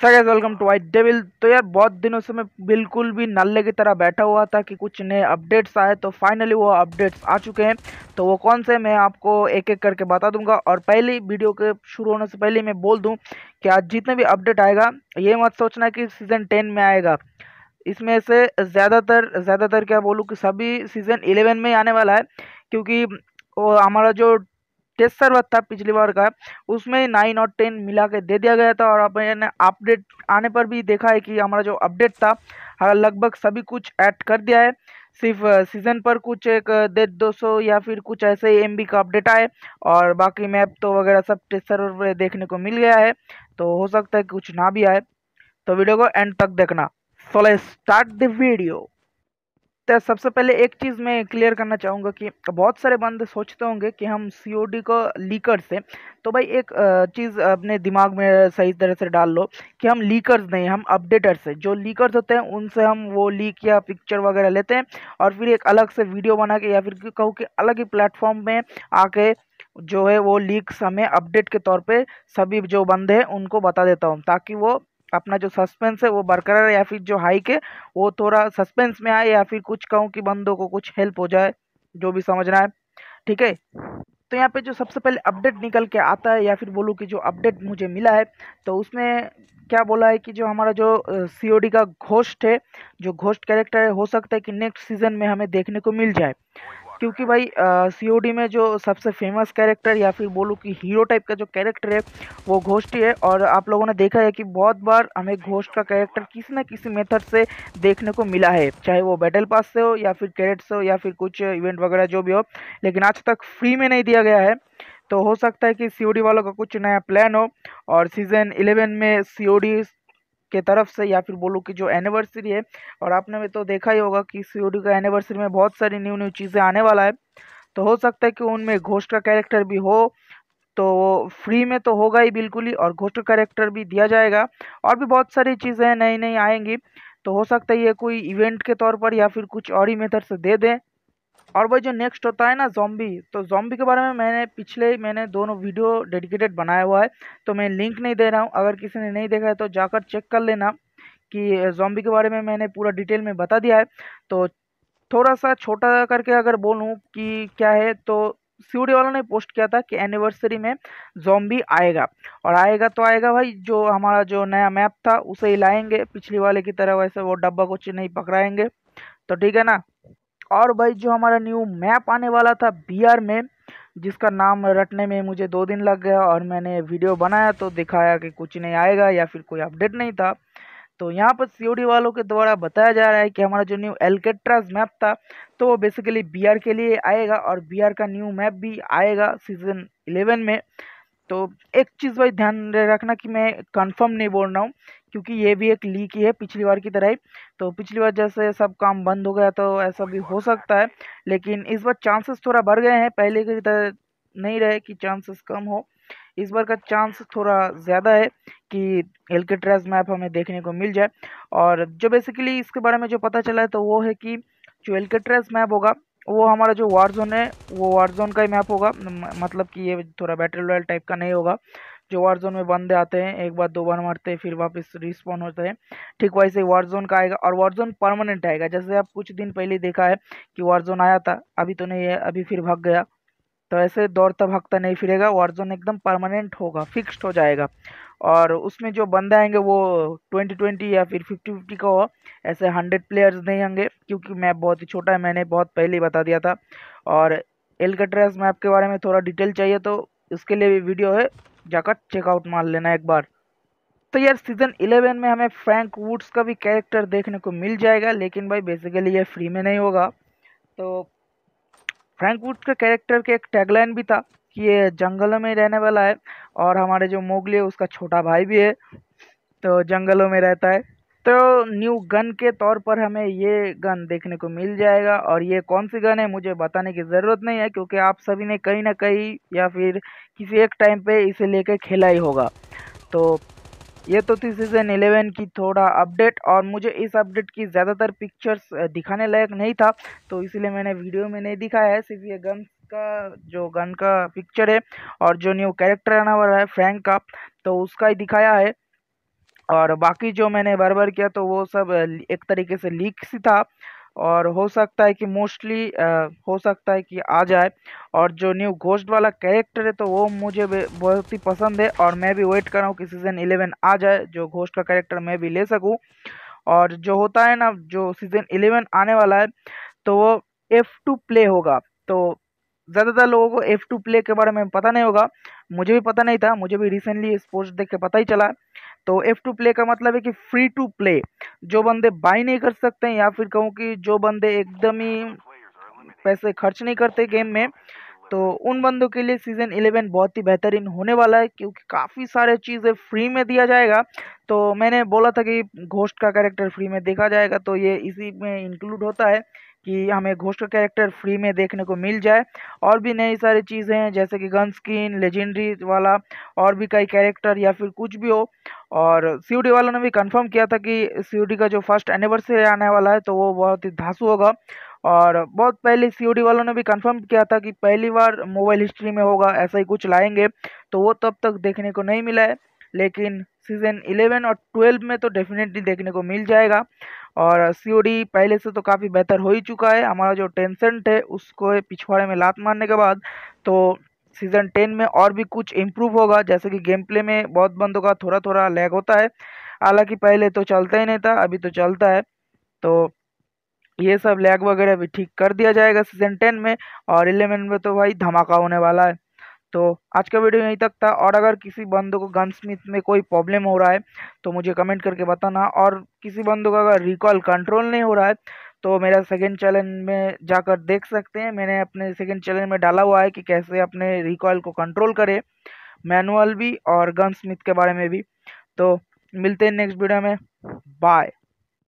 sir सगैज welcome to White Devil तो यार बहुत दिनों से मैं बिल्कुल भी नल्ले की तरह बैठा हुआ था कि कुछ नए अपडेट्स आए तो फाइनली वो अपडेट्स आ चुके हैं तो वो कौन से मैं आपको एक एक करके बता दूंगा और पहले वीडियो के शुरू होने से पहले मैं बोल दूं कि आज जितने भी अपडेट आएगा ये मत सोचना कि सीज़न टेन में आएगा इसमें से ज़्यादातर ज़्यादातर क्या बोलूँ कि सभी सीज़न इलेवन में आने वाला है क्योंकि हमारा जो टेस्ट सर्वर था पिछली बार का उसमें नाइन और टेन मिला के दे दिया गया था और आपने अपडेट आने पर भी देखा है कि हमारा जो अपडेट था हाँ, लगभग सभी कुछ ऐड कर दिया है सिर्फ सीज़न पर कुछ एक डेढ़ दो सौ या फिर कुछ ऐसे एम बी का अपडेट आए और बाकी मैप तो वगैरह सब टेस्ट सर्वर पर देखने को मिल गया है तो हो सकता है कुछ ना भी आए तो वीडियो को एंड तक देखना so let's start the video तो सबसे पहले एक चीज़ मैं क्लियर करना चाहूँगा कि बहुत सारे बंद सोचते होंगे कि हम सी को लीकर से तो भाई एक चीज़ अपने दिमाग में सही तरह से डाल लो कि हम लीकर्स नहीं हम अपडेटर्स हैं जो लीकर्स होते हैं उनसे हम वो लीक या पिक्चर वगैरह लेते हैं और फिर एक अलग से वीडियो बना के या फिर कहूँ कि अलग ही प्लेटफॉर्म में आके जो है वो लीक्स हमें अपडेट के तौर पे सभी जो बंद हैं उनको बता देता हूँ ताकि वो अपना जो सस्पेंस है वो बरकरार है या फिर जो हाइक है वो थोड़ा सस्पेंस में आए या फिर कुछ कहूँ कि बंदों को कुछ हेल्प हो जाए जो भी समझना है ठीक है तो यहाँ पे जो सबसे पहले अपडेट निकल के आता है या फिर बोलूँ कि जो अपडेट मुझे मिला है तो उसमें क्या बोला है कि जो हमारा जो सीओडी का घोष्ट है जो घोष्ट कैरेक्टर है हो सकता है कि नेक्स्ट सीज़न में हमें देखने को मिल जाए क्योंकि भाई सी में जो सबसे फेमस कैरेक्टर या फिर बोलूँ कि हीरो टाइप का जो कैरेक्टर है वो घोष्टी है और आप लोगों ने देखा है कि बहुत बार हमें घोष्ट का कैरेक्टर किसी न किसी मेथड से देखने को मिला है चाहे वो बैटल पास से हो या फिर कैरेट से हो या फिर कुछ इवेंट वगैरह जो भी हो लेकिन आज तक फ्री में नहीं दिया गया है तो हो सकता है कि सी वालों का कुछ नया प्लान हो और सीज़न 11 में सी के तरफ से या फिर बोलूँ कि जो एनिवर्सरी है और आपने भी तो देखा ही होगा कि सी का एनिवर्सरी में बहुत सारी न्यू न्यू चीज़ें आने वाला है तो हो सकता है कि उनमें घोष का कैरेक्टर भी हो तो फ्री में तो होगा ही बिल्कुल ही और घोष्ट का कैरेक्टर भी दिया जाएगा और भी बहुत सारी चीज़ें नई नई आएंगी तो हो सकता है ये कोई इवेंट के तौर पर या फिर कुछ और ही मेथड से दे दें और वही जो नेक्स्ट होता है ना जॉम्बी तो जॉम्बी के बारे में मैंने पिछले मैंने दोनों वीडियो डेडिकेटेड बनाया हुआ है तो मैं लिंक नहीं दे रहा हूँ अगर किसी ने नहीं देखा है तो जाकर चेक कर लेना कि जॉम्बी के बारे में मैंने पूरा डिटेल में बता दिया है तो थोड़ा सा छोटा करके अगर बोलूँ कि क्या है तो सीढ़ी वालों ने पोस्ट किया था कि एनिवर्सरी में जॉम्बी आएगा और आएगा तो आएगा भाई जो हमारा जो नया मैप था उसे ही लाएंगे पिछली वाले की तरह वैसे वो डब्बा कुछ नहीं पकड़ाएंगे तो ठीक है ना और भाई जो हमारा न्यू मैप आने वाला था बिहार में जिसका नाम रटने में मुझे दो दिन लग गया और मैंने वीडियो बनाया तो दिखाया कि कुछ नहीं आएगा या फिर कोई अपडेट नहीं था तो यहाँ पर सी वालों के द्वारा बताया जा रहा है कि हमारा जो न्यू एल्केट्राज मैप था तो वो बेसिकली बिहार के लिए आएगा और बिहार का न्यू मैप भी आएगा सीज़न 11 में तो एक चीज़ भाई ध्यान रखना कि मैं कंफर्म नहीं बोल रहा हूँ क्योंकि ये भी एक लीक ही है पिछली बार की तरह ही तो पिछली बार जैसे सब काम बंद हो गया तो ऐसा भी हो सकता है लेकिन इस बार चांसेस थोड़ा बढ़ गए हैं पहले की तरह नहीं रहे कि चांसेस कम हो इस बार का चांस थोड़ा ज़्यादा है कि एल के ट्रेस मैप हमें देखने को मिल जाए और जो बेसिकली इसके बारे में जो पता चला है तो वो है कि जो एल के ट्रेस मैप होगा वो हमारा जो वार जोन है वो वार जोन का ही मैप होगा मतलब कि ये थोड़ा बैटल रॉयल टाइप का नहीं होगा जो वार जोन में बंदे आते हैं एक बार दो बार मारते हैं फिर वापस रिस्पॉन होते हैं ठीक वैसे वार जोन का आएगा और वार जोन परमानेंट आएगा जैसे आप कुछ दिन पहले देखा है कि वार जोन आया था अभी तो नहीं है अभी फिर भाग गया तो ऐसे दौड़ता भागता नहीं फिरेगा वार जोन एकदम परमानेंट होगा फिक्स्ड हो जाएगा और उसमें जो बंदे आएंगे वो ट्वेंटी ट्वेंटी या फिर फिफ्टी फिफ्टी का हो ऐसे हंड्रेड प्लेयर्स नहीं होंगे क्योंकि मैप बहुत ही छोटा है मैंने बहुत पहले ही बता दिया था और एलकट्रेस मैप के बारे में थोड़ा डिटेल चाहिए तो उसके लिए भी वीडियो है जाकर चेकआउट मार लेना एक बार तो यार सीज़न 11 में हमें फ्रैंक वुड्स का भी कैरेक्टर देखने को मिल जाएगा लेकिन भाई बेसिकली ये फ्री में नहीं होगा तो फ्रैंक वुड के कैरेक्टर के एक टैगलाइन भी था कि ये जंगलों में रहने वाला है और हमारे जो मोगली है उसका छोटा भाई भी है तो जंगलों में रहता है तो न्यू गन के तौर पर हमें ये गन देखने को मिल जाएगा और ये कौन सी गन है मुझे बताने की ज़रूरत नहीं है क्योंकि आप सभी ने कहीं ना कहीं या फिर किसी एक टाइम पे इसे लेके खेला ही होगा तो ये तो थी सीज़न 11 की थोड़ा अपडेट और मुझे इस अपडेट की ज़्यादातर पिक्चर्स दिखाने लायक नहीं था तो इसलिए मैंने वीडियो में नहीं दिखाया है सिर्फ ये गन्स का जो गन का पिक्चर है और जो न्यू कैरेक्टर आना वाला है फ्रैंक का तो उसका ही दिखाया है और बाकी जो मैंने बार बार किया तो वो सब एक तरीके से लीक सी था और हो सकता है कि मोस्टली हो सकता है कि आ जाए और जो न्यू घोस्ट वाला कैरेक्टर है तो वो मुझे बहुत ही पसंद है और मैं भी वेट कर रहा हूँ कि सीज़न इलेवन आ जाए जो घोस्ट का कैरेक्टर मैं भी ले सकूँ और जो होता है ना जो सीज़न इलेवन आने वाला है तो वो एफ़ टू प्ले होगा तो ज़्यादातर लोगों को एफ़ टू प्ले के बारे में पता नहीं होगा मुझे भी पता नहीं था मुझे भी रिसेंटली स्पोर्ट्स देख के पता ही चला तो एफ़ टू प्ले का मतलब है कि फ्री टू प्ले जो बंदे बाई नहीं कर सकते हैं या फिर कहूँ कि जो बंदे एकदम ही पैसे खर्च नहीं करते गेम में तो उन बंदों के लिए सीज़न इलेवन बहुत ही बेहतरीन होने वाला है क्योंकि काफ़ी सारे चीज़ें फ्री में दिया जाएगा तो मैंने बोला था कि घोष्ट का कैरेक्टर फ्री में देखा जाएगा तो ये इसी में इंक्लूड होता है कि हमें घोष्ट का कैरेक्टर फ्री में देखने को मिल जाए और भी नई सारी चीज़ें हैं जैसे कि गन स्किन लेजेंडरी वाला और भी कई कैरेक्टर या फिर कुछ भी हो और सी वालों ने भी कंफर्म किया था कि सी का जो फर्स्ट एनिवर्सरी आने वाला है तो वो बहुत ही धासु होगा और बहुत पहले सी वालों ने भी कंफर्म किया था कि पहली बार मोबाइल हिस्ट्री में होगा ऐसा ही कुछ लाएंगे तो वो तब तक देखने को नहीं मिला है लेकिन सीज़न 11 और 12 में तो डेफिनेटली देखने को मिल जाएगा और सी पहले से तो काफ़ी बेहतर हो ही चुका है हमारा जो टेंसेंट है उसको पिछवाड़े में लात मारने के बाद तो सीज़न 10 में और भी कुछ इम्प्रूव होगा जैसे कि गेम प्ले में बहुत बंदों का थोड़ा थोड़ा लैग होता है हालांकि पहले तो चलता ही नहीं था अभी तो चलता है तो ये सब लैग वगैरह भी ठीक कर दिया जाएगा सीज़न टेन में और इलेवन में तो भाई धमाका होने वाला है तो आज का वीडियो यहीं तक था और अगर किसी बंदों को गन स्मिथ में कोई प्रॉब्लम हो रहा है तो मुझे कमेंट करके बताना और किसी बंदों का अगर रिकॉल कंट्रोल नहीं हो रहा है तो मेरा सेकेंड चैनल में जाकर देख सकते हैं मैंने अपने सेकेंड चैनल में डाला हुआ है कि कैसे अपने रिकॉल को कंट्रोल करें मैनुअल भी और गन स्मिथ के बारे में भी तो मिलते हैं नेक्स्ट वीडियो में बाय